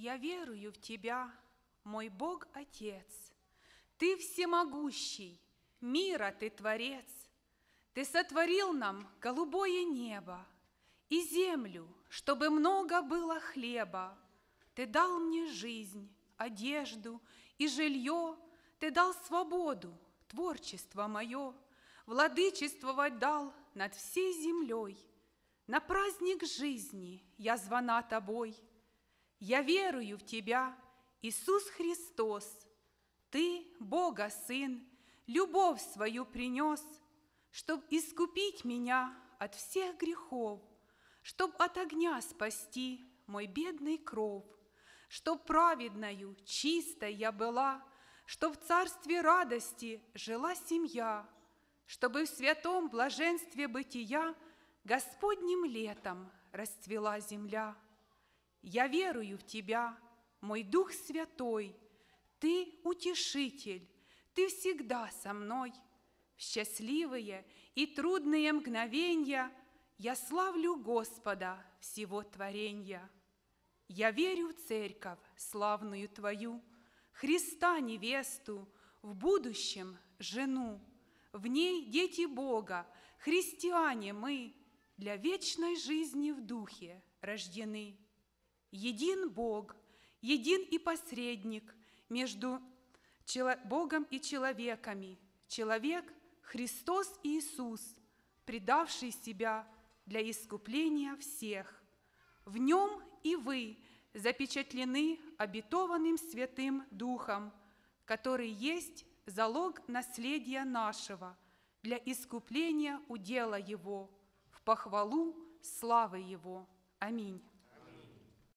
я верую в Тебя, мой Бог Отец. Ты всемогущий, мира Ты Творец. Ты сотворил нам голубое небо и землю, чтобы много было хлеба. Ты дал мне жизнь, одежду и жилье, Ты дал свободу, творчество мое, Владычествовать дал над всей землей. На праздник жизни я звона тобой – я верую в Тебя, Иисус Христос, Ты, Бога Сын, любовь свою принес, Чтоб искупить меня от всех грехов, Чтоб от огня спасти мой бедный кров, Чтоб праведною, чистой я была, Чтоб в царстве радости жила семья, Чтобы в святом блаженстве бытия Господним летом расцвела земля. Я верую в Тебя, мой Дух Святой, Ты утешитель, Ты всегда со мной. В счастливые и трудные мгновения Я славлю Господа всего творения. Я верю в церковь, славную Твою, Христа невесту, в будущем жену. В ней дети Бога, христиане мы, Для вечной жизни в духе рождены. Един Бог, един и посредник между Богом и человеками. Человек – Христос Иисус, предавший себя для искупления всех. В нем и вы запечатлены обетованным Святым Духом, который есть залог наследия нашего для искупления удела Его, в похвалу славы Его. Аминь.